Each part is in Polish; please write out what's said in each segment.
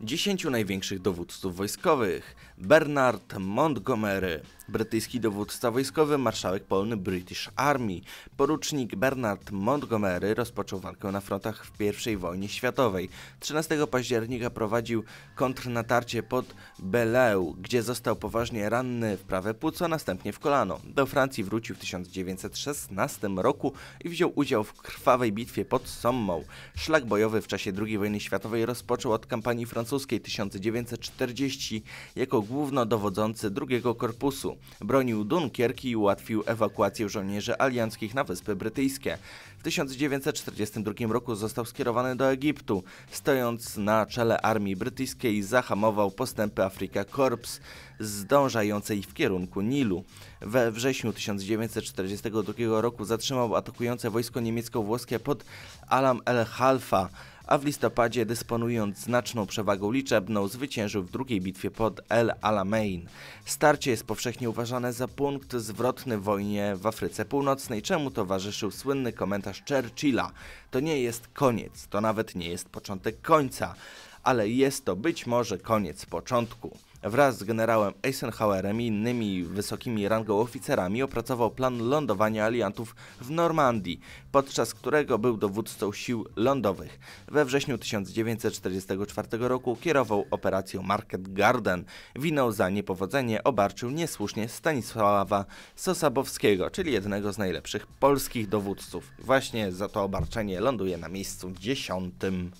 Dziesięciu największych dowódców wojskowych. Bernard Montgomery, brytyjski dowódca wojskowy, marszałek polny British Army. Porucznik Bernard Montgomery rozpoczął walkę na frontach w I wojnie światowej. 13 października prowadził kontrnatarcie pod Beleu, gdzie został poważnie ranny w prawe płuco, następnie w kolano. Do Francji wrócił w 1916 roku i wziął udział w krwawej bitwie pod Sommą. Szlak bojowy w czasie II wojny światowej rozpoczął od kampanii francuskiej francuskiej 1940 jako głównodowodzący drugiego korpusu. Bronił Dunkierki i ułatwił ewakuację żołnierzy alianckich na Wyspy Brytyjskie. W 1942 roku został skierowany do Egiptu. Stojąc na czele armii brytyjskiej zahamował postępy Afrika Korps zdążającej w kierunku Nilu. We wrześniu 1942 roku zatrzymał atakujące wojsko niemiecko-włoskie pod Alam el-Halfa a w listopadzie dysponując znaczną przewagą liczebną zwyciężył w drugiej bitwie pod El Alamein. Starcie jest powszechnie uważane za punkt zwrotny wojnie w Afryce Północnej, czemu towarzyszył słynny komentarz Churchilla. To nie jest koniec, to nawet nie jest początek końca, ale jest to być może koniec początku. Wraz z generałem Eisenhowerem i innymi wysokimi rangą oficerami opracował plan lądowania aliantów w Normandii, podczas którego był dowódcą sił lądowych. We wrześniu 1944 roku kierował operacją Market Garden. Winą za niepowodzenie obarczył niesłusznie Stanisława Sosabowskiego, czyli jednego z najlepszych polskich dowódców. Właśnie za to obarczenie ląduje na miejscu dziesiątym.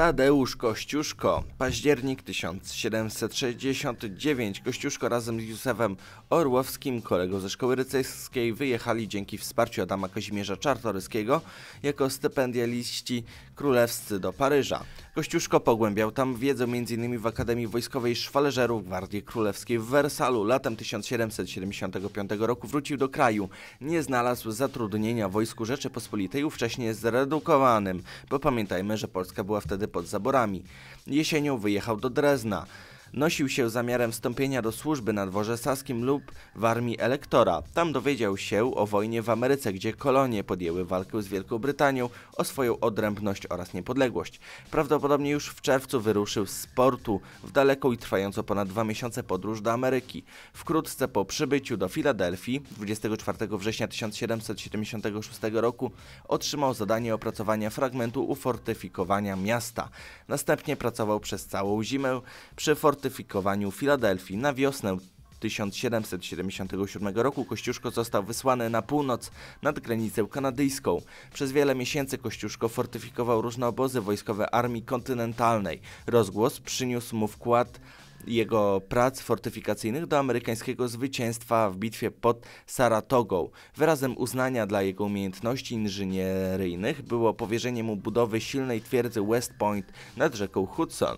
Tadeusz Kościuszko, październik 1769. Kościuszko razem z Józefem Orłowskim, kolegą ze szkoły rycerskiej, wyjechali dzięki wsparciu Adama Kazimierza Czartoryskiego jako stypendialiści królewscy do Paryża. Kościuszko pogłębiał tam wiedzę m.in. w Akademii Wojskowej Szwależerów Gwardii Królewskiej w Wersalu. Latem 1775 roku wrócił do kraju. Nie znalazł zatrudnienia w Wojsku Rzeczypospolitej ówcześnie zredukowanym, bo pamiętajmy, że Polska była wtedy pod zaborami. Jesienią wyjechał do Drezna. Nosił się zamiarem wstąpienia do służby na dworze saskim lub w armii elektora. Tam dowiedział się o wojnie w Ameryce, gdzie kolonie podjęły walkę z Wielką Brytanią o swoją odrębność oraz niepodległość. Prawdopodobnie już w czerwcu wyruszył z portu w daleką i trwającą ponad dwa miesiące podróż do Ameryki. Wkrótce po przybyciu do Filadelfii 24 września 1776 roku otrzymał zadanie opracowania fragmentu ufortyfikowania miasta. Następnie pracował przez całą zimę przy fortyfikacji fortyfikowaniu Filadelfii. Na wiosnę 1777 roku Kościuszko został wysłany na północ nad granicę kanadyjską. Przez wiele miesięcy Kościuszko fortyfikował różne obozy wojskowe Armii Kontynentalnej. Rozgłos przyniósł mu wkład jego prac fortyfikacyjnych do amerykańskiego zwycięstwa w bitwie pod Saratogą. Wyrazem uznania dla jego umiejętności inżynieryjnych było powierzenie mu budowy silnej twierdzy West Point nad rzeką Hudson.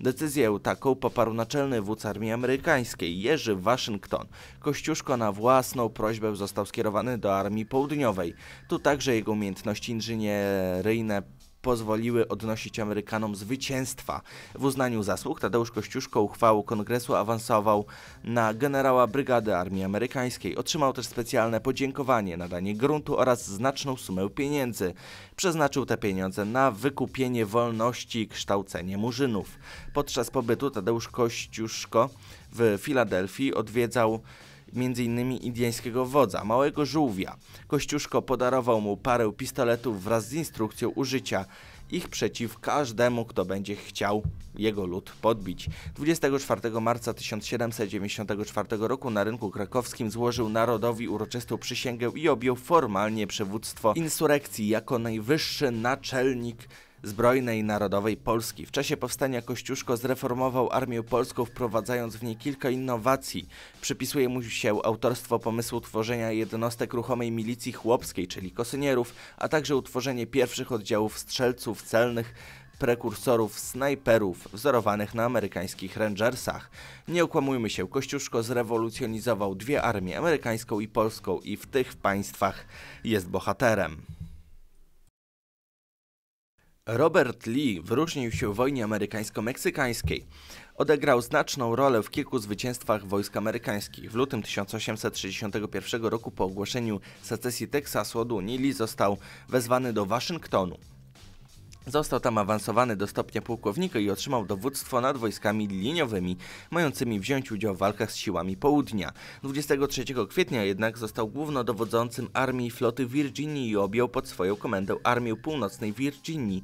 Decyzję taką poparł naczelny wódz armii amerykańskiej Jerzy Waszyngton. Kościuszko na własną prośbę został skierowany do armii południowej. Tu także jego umiejętności inżynieryjne pozwoliły odnosić Amerykanom zwycięstwa. W uznaniu zasług Tadeusz Kościuszko uchwałą kongresu awansował na generała brygady Armii Amerykańskiej. Otrzymał też specjalne podziękowanie, nadanie gruntu oraz znaczną sumę pieniędzy. Przeznaczył te pieniądze na wykupienie wolności i kształcenie murzynów. Podczas pobytu Tadeusz Kościuszko w Filadelfii odwiedzał m.in. indyjskiego wodza, małego żółwia. Kościuszko podarował mu parę pistoletów wraz z instrukcją użycia ich przeciw każdemu, kto będzie chciał jego lud podbić. 24 marca 1794 roku na rynku krakowskim złożył narodowi uroczystą przysięgę i objął formalnie przywództwo insurrekcji jako najwyższy naczelnik Zbrojnej Narodowej Polski. W czasie powstania Kościuszko zreformował Armię Polską, wprowadzając w niej kilka innowacji. Przypisuje mu się autorstwo pomysłu tworzenia jednostek ruchomej milicji chłopskiej, czyli kosynierów, a także utworzenie pierwszych oddziałów strzelców celnych, prekursorów snajperów wzorowanych na amerykańskich Rangersach. Nie okłamujmy się, Kościuszko zrewolucjonizował dwie armie, amerykańską i polską i w tych państwach jest bohaterem. Robert Lee wyróżnił się w wojnie amerykańsko-meksykańskiej. Odegrał znaczną rolę w kilku zwycięstwach wojsk amerykańskich. W lutym 1861 roku po ogłoszeniu secesji Teksasu od Unii Lee został wezwany do Waszyngtonu. Został tam awansowany do stopnia pułkownika i otrzymał dowództwo nad wojskami liniowymi, mającymi wziąć udział w walkach z siłami południa. 23 kwietnia jednak został głównodowodzącym Armii i Floty Virginii i objął pod swoją komendę Armię Północnej Virginii.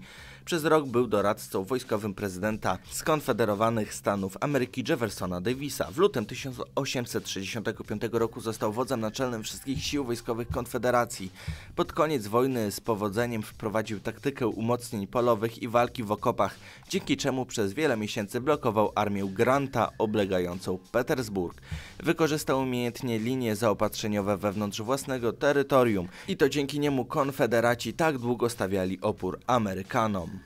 Przez rok był doradcą wojskowym prezydenta skonfederowanych Stanów Ameryki Jeffersona Davisa. W lutym 1865 roku został wodzem naczelnym wszystkich sił wojskowych Konfederacji. Pod koniec wojny z powodzeniem wprowadził taktykę umocnień polowych i walki w okopach, dzięki czemu przez wiele miesięcy blokował armię Granta oblegającą Petersburg. Wykorzystał umiejętnie linie zaopatrzeniowe wewnątrz własnego terytorium i to dzięki niemu konfederaci tak długo stawiali opór Amerykanom.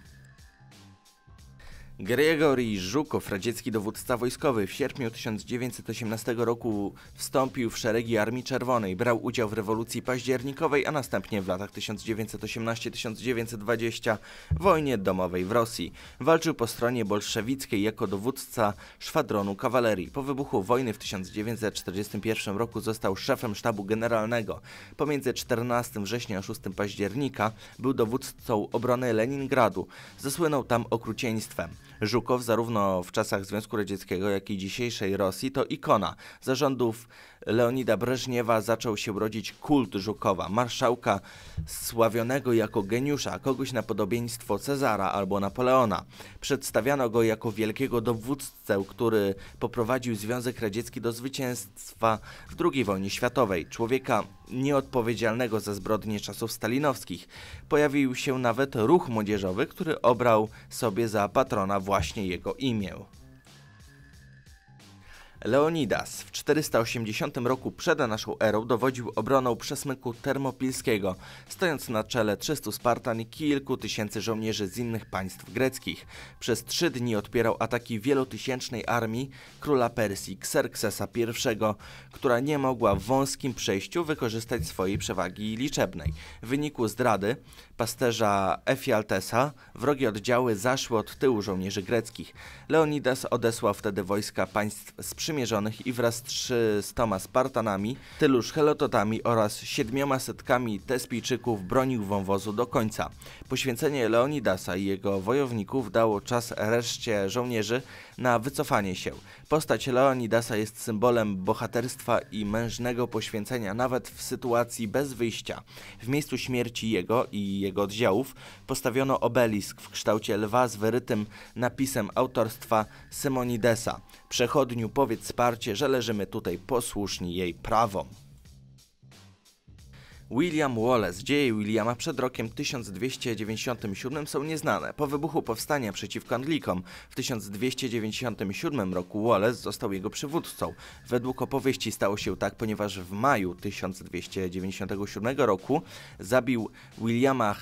Gregory Żukow, radziecki dowódca wojskowy, w sierpniu 1918 roku wstąpił w szeregi Armii Czerwonej, brał udział w rewolucji październikowej, a następnie w latach 1918-1920 wojnie domowej w Rosji. Walczył po stronie bolszewickiej jako dowódca szwadronu kawalerii. Po wybuchu wojny w 1941 roku został szefem sztabu generalnego. Pomiędzy 14 września a 6 października był dowódcą obrony Leningradu. Zasłynął tam okrucieństwem. Żukow zarówno w czasach Związku Radzieckiego, jak i dzisiejszej Rosji to ikona. Zarządów Leonida Breżniewa zaczął się rodzić kult Żukowa, marszałka sławionego jako geniusza, kogoś na podobieństwo Cezara albo Napoleona. Przedstawiano go jako wielkiego dowódcę, który poprowadził Związek Radziecki do zwycięstwa w II wojnie światowej. Człowieka nieodpowiedzialnego za zbrodnie czasów stalinowskich. Pojawił się nawet ruch młodzieżowy, który obrał sobie za patrona właśnie jego imię. Leonidas w 480 roku przed naszą erą dowodził obroną przesmyku termopilskiego, stojąc na czele 300 Spartan i kilku tysięcy żołnierzy z innych państw greckich. Przez trzy dni odpierał ataki wielotysięcznej armii króla Persji Xerxesa I, która nie mogła w wąskim przejściu wykorzystać swojej przewagi liczebnej. W wyniku zdrady pasterza Efialtesa wrogie oddziały zaszły od tyłu żołnierzy greckich. Leonidas odesłał wtedy wojska państw sprzymierzonych sprzymierzonych i wraz z 300 Spartanami, tyluż Helototami oraz siedmioma setkami Tespijczyków bronił wąwozu do końca. Poświęcenie Leonidasa i jego wojowników dało czas reszcie żołnierzy na wycofanie się. Postać Leonidasa jest symbolem bohaterstwa i mężnego poświęcenia nawet w sytuacji bez wyjścia. W miejscu śmierci jego i jego oddziałów postawiono obelisk w kształcie lwa z wyrytym napisem autorstwa Symonidesa. Przechodniu powiedz wsparcie, że leżymy tutaj posłuszni jej prawom. William Wallace. Dzieje Williama przed rokiem 1297 są nieznane. Po wybuchu powstania przeciwko Anglikom w 1297 roku Wallace został jego przywódcą. Według opowieści stało się tak, ponieważ w maju 1297 roku zabił Williama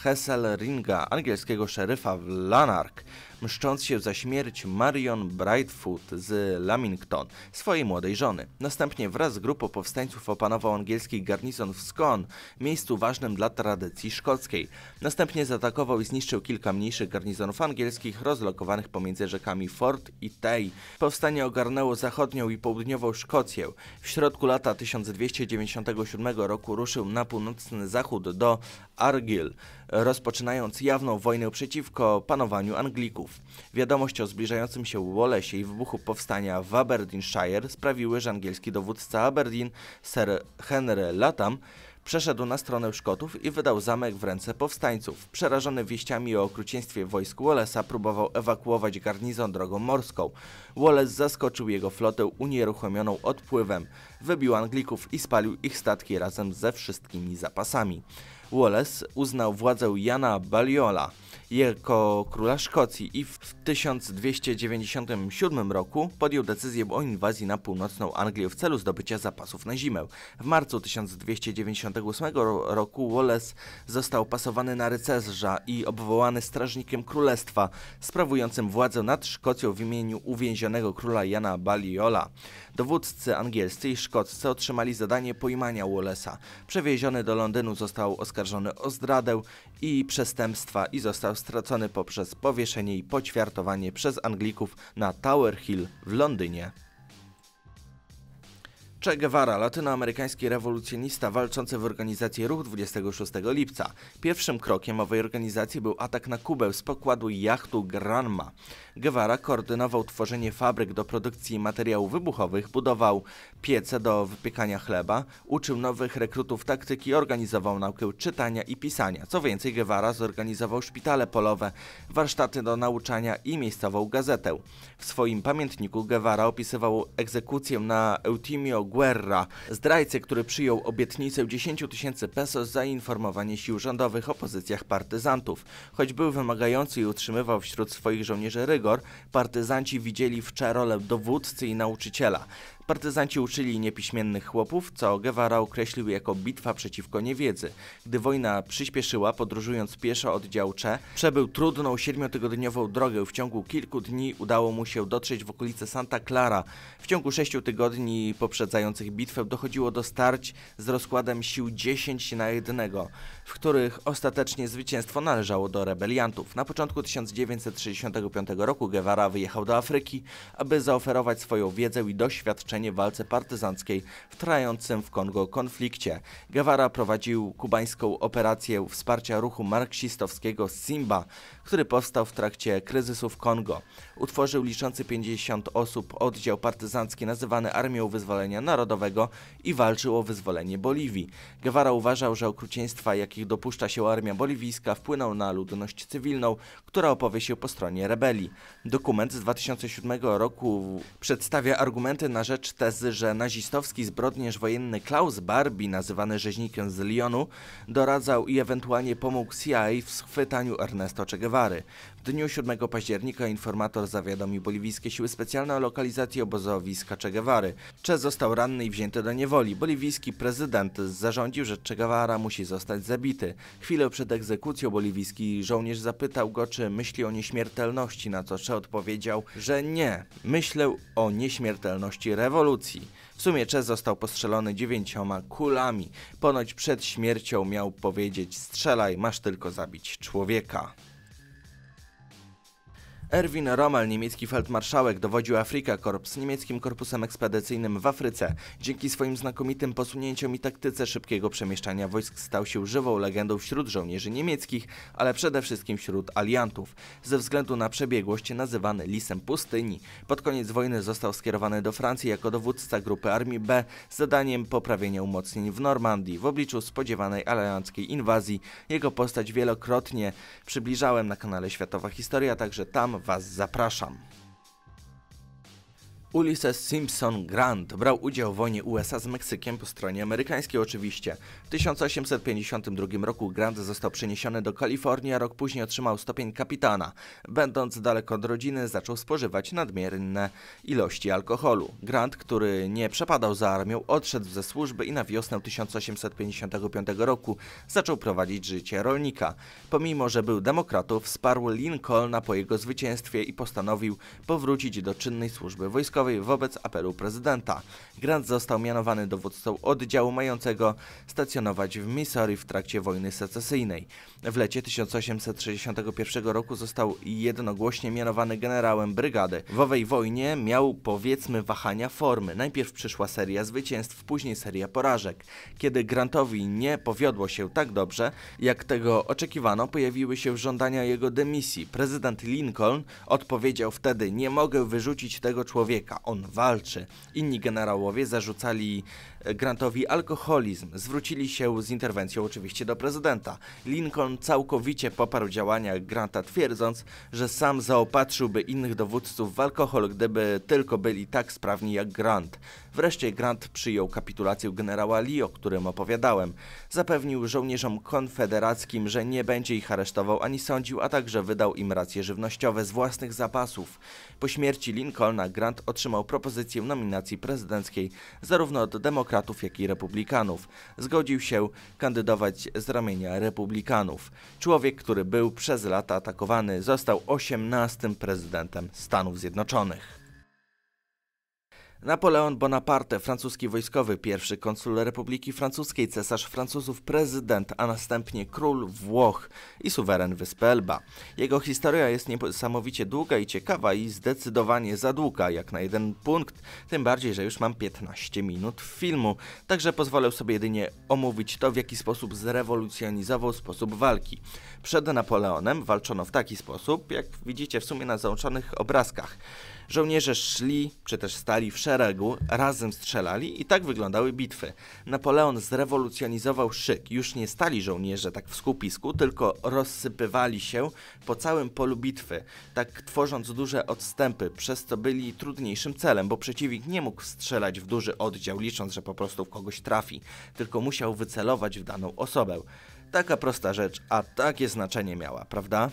Ringa, angielskiego szeryfa w Lanark mszcząc się za śmierć Marion Brightfoot z Lamington, swojej młodej żony. Następnie wraz z grupą powstańców opanował angielski garnizon w Scone, miejscu ważnym dla tradycji szkockiej. Następnie zaatakował i zniszczył kilka mniejszych garnizonów angielskich rozlokowanych pomiędzy rzekami Ford i Tay. Powstanie ogarnęło zachodnią i południową Szkocję. W środku lata 1297 roku ruszył na północny zachód do Argyll rozpoczynając jawną wojnę przeciwko panowaniu Anglików. Wiadomość o zbliżającym się Wallace'ie i wybuchu powstania w Aberdeenshire sprawiły, że angielski dowódca Aberdeen, Sir Henry Latham, przeszedł na stronę Szkotów i wydał zamek w ręce powstańców. Przerażony wieściami o okrucieństwie wojsk Wallace'a próbował ewakuować garnizon drogą morską. Wallace zaskoczył jego flotę unieruchomioną odpływem, wybił Anglików i spalił ich statki razem ze wszystkimi zapasami. Wallace uznał władzę Jana Baliola jako króla Szkocji i w 1297 roku podjął decyzję o inwazji na północną Anglię w celu zdobycia zapasów na zimę. W marcu 1298 roku Wallace został pasowany na rycerza i obwołany strażnikiem królestwa, sprawującym władzę nad Szkocją w imieniu uwięzionego króla Jana Baliola. Dowódcy angielscy i szkoccy otrzymali zadanie pojmania Wallace'a. Przewieziony do Londynu został oskarżony o zdradę i przestępstwa i został stracony poprzez powieszenie i poćwiartowanie przez Anglików na Tower Hill w Londynie. Che Guevara, latynoamerykański rewolucjonista walczący w organizacji Ruch 26 lipca. Pierwszym krokiem owej organizacji był atak na Kubę z pokładu jachtu Granma. Guevara koordynował tworzenie fabryk do produkcji materiałów wybuchowych, budował piece do wypiekania chleba, uczył nowych rekrutów taktyki, organizował naukę czytania i pisania. Co więcej, Guevara zorganizował szpitale polowe, warsztaty do nauczania i miejscową gazetę. W swoim pamiętniku Guevara opisywał egzekucję na Eutimio Guerra. Zdrajcy, który przyjął obietnicę 10 tysięcy pesos za informowanie sił rządowych o pozycjach partyzantów. Choć był wymagający i utrzymywał wśród swoich żołnierzy rygor, partyzanci widzieli w czarole dowódcy i nauczyciela. Partyzanci uczyli niepiśmiennych chłopów, co Guevara określił jako bitwa przeciwko niewiedzy. Gdy wojna przyspieszyła, podróżując pieszo od Działcze, przebył trudną siedmiotygodniową drogę. W ciągu kilku dni udało mu się dotrzeć w okolice Santa Clara. W ciągu sześciu tygodni poprzedzających bitwę dochodziło do starć z rozkładem sił 10 na jednego w których ostatecznie zwycięstwo należało do rebeliantów. Na początku 1965 roku Guevara wyjechał do Afryki, aby zaoferować swoją wiedzę i doświadczenie w walce partyzanckiej w trwającym w Kongo konflikcie. Guevara prowadził kubańską operację wsparcia ruchu marksistowskiego Simba, który powstał w trakcie kryzysu w Kongo. Utworzył liczący 50 osób oddział partyzancki nazywany Armią Wyzwolenia Narodowego i walczył o wyzwolenie Boliwii. Guevara uważał, że okrucieństwa, jakie jakich dopuszcza się armia boliwijska, wpłynął na ludność cywilną, która opowie się po stronie rebelii. Dokument z 2007 roku przedstawia argumenty na rzecz tezy, że nazistowski zbrodniarz wojenny Klaus Barbie, nazywany rzeźnikiem z Lyonu, doradzał i ewentualnie pomógł CIA w schwytaniu Ernesto Che Guevary. W dniu 7 października informator zawiadomił boliwijskie siły specjalne o lokalizacji obozowiska Che Guevary. Che został ranny i wzięty do niewoli. Boliwijski prezydent zarządził, że Che Guevara musi zostać zabity. Chwilę przed egzekucją boliwijski żołnierz zapytał go, czy myśli o nieśmiertelności, na co Che odpowiedział, że nie, myślę o nieśmiertelności rewolucji. W sumie Che został postrzelony dziewięcioma kulami. Ponoć przed śmiercią miał powiedzieć strzelaj, masz tylko zabić człowieka. Erwin Rommel, niemiecki feldmarszałek, dowodził Afrika Korps niemieckim korpusem ekspedycyjnym w Afryce. Dzięki swoim znakomitym posunięciom i taktyce szybkiego przemieszczania wojsk stał się żywą legendą wśród żołnierzy niemieckich, ale przede wszystkim wśród aliantów. Ze względu na przebiegłość nazywany Lisem Pustyni. Pod koniec wojny został skierowany do Francji jako dowódca grupy Armii B z zadaniem poprawienia umocnień w Normandii w obliczu spodziewanej alianckiej inwazji. Jego postać wielokrotnie przybliżałem na kanale Światowa Historia, także tam Was zapraszam. Ulysses Simpson Grant brał udział w wojnie USA z Meksykiem po stronie amerykańskiej oczywiście. W 1852 roku Grant został przeniesiony do Kalifornii, a rok później otrzymał stopień kapitana. Będąc daleko od rodziny zaczął spożywać nadmierne ilości alkoholu. Grant, który nie przepadał za armią, odszedł ze służby i na wiosnę 1855 roku zaczął prowadzić życie rolnika. Pomimo, że był demokratą, wsparł Lincolna po jego zwycięstwie i postanowił powrócić do czynnej służby wojskowej wojskowej wobec apelu prezydenta. Grant został mianowany dowódcą oddziału mającego stacjonować w Missouri w trakcie wojny secesyjnej. W lecie 1861 roku został jednogłośnie mianowany generałem brygady. W owej wojnie miał powiedzmy wahania formy. Najpierw przyszła seria zwycięstw, później seria porażek. Kiedy Grantowi nie powiodło się tak dobrze, jak tego oczekiwano, pojawiły się żądania jego dymisji. Prezydent Lincoln odpowiedział wtedy: Nie mogę wyrzucić tego człowieka on walczy. Inni generałowie zarzucali Grantowi alkoholizm. Zwrócili się z interwencją oczywiście do prezydenta. Lincoln całkowicie poparł działania Granta, twierdząc, że sam zaopatrzyłby innych dowódców w alkohol, gdyby tylko byli tak sprawni jak Grant. Wreszcie Grant przyjął kapitulację generała Lee, o którym opowiadałem. Zapewnił żołnierzom konfederackim, że nie będzie ich aresztował ani sądził, a także wydał im racje żywnościowe z własnych zapasów. Po śmierci Lincolna Grant otrzymał propozycję nominacji prezydenckiej zarówno od demokratów, demokratów, jak i republikanów. Zgodził się kandydować z ramienia republikanów. Człowiek, który był przez lata atakowany, został 18 prezydentem Stanów Zjednoczonych. Napoleon Bonaparte, francuski wojskowy, pierwszy konsul Republiki Francuskiej, cesarz Francuzów, prezydent, a następnie król Włoch i suweren wyspy Elba. Jego historia jest niesamowicie długa i ciekawa i zdecydowanie za długa, jak na jeden punkt, tym bardziej, że już mam 15 minut filmu, także pozwolę sobie jedynie omówić to, w jaki sposób zrewolucjonizował sposób walki. Przed Napoleonem walczono w taki sposób, jak widzicie w sumie na załączonych obrazkach. Żołnierze szli, czy też stali w szeregu, razem strzelali i tak wyglądały bitwy. Napoleon zrewolucjonizował szyk. Już nie stali żołnierze tak w skupisku, tylko rozsypywali się po całym polu bitwy, tak tworząc duże odstępy, przez co byli trudniejszym celem, bo przeciwnik nie mógł strzelać w duży oddział, licząc, że po prostu w kogoś trafi, tylko musiał wycelować w daną osobę. Taka prosta rzecz, a takie znaczenie miała, prawda?